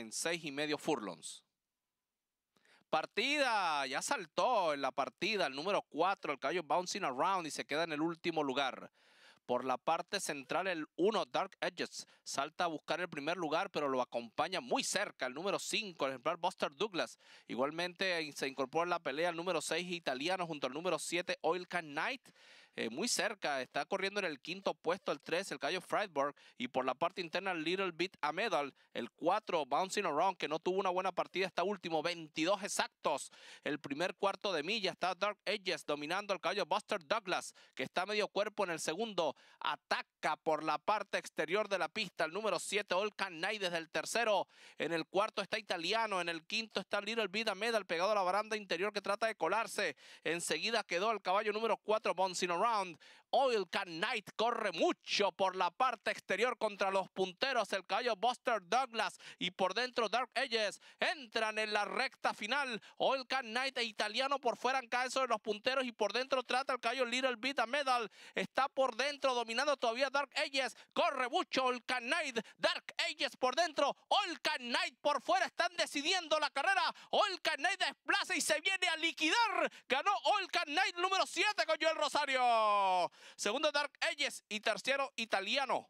en seis y medio furlongs. Partida, ya saltó en la partida el número 4, el caballo Bouncing Around y se queda en el último lugar. Por la parte central el 1, Dark Edges, salta a buscar el primer lugar, pero lo acompaña muy cerca el número 5, el ejemplar Buster Douglas. Igualmente se incorpora en la pelea el número 6, Italiano, junto al número 7, Oil Can Knight. Eh, muy cerca, está corriendo en el quinto puesto el 3, el caballo Freiburg, y por la parte interna Little Bit a Medal, el 4, Bouncing Around, que no tuvo una buena partida hasta último, 22 exactos, el primer cuarto de milla, está Dark Edges dominando al caballo Buster Douglas, que está medio cuerpo en el segundo, ataca por la parte exterior de la pista, el número 7, Olcan Knight desde el tercero, en el cuarto está Italiano, en el quinto está Little Bit a Medal, pegado a la baranda interior que trata de colarse, enseguida quedó el caballo número 4, Bouncing Around, round Oil Can Knight corre mucho por la parte exterior contra los punteros, el caballo Buster Douglas y por dentro Dark Ages Entran en la recta final. Oil Can Knight e italiano por fuera en caso de los punteros y por dentro trata el caballo Little Vita Medal. Está por dentro dominando todavía Dark Ages. Corre mucho Oil Can Knight. Dark Ages por dentro. Oil Can Knight por fuera. Están decidiendo la carrera. Oil Can Knight desplaza y se viene a liquidar. Ganó Oil Can Knight número 7 con Joel Rosario. Segundo, Dark Ages. Y tercero, italiano.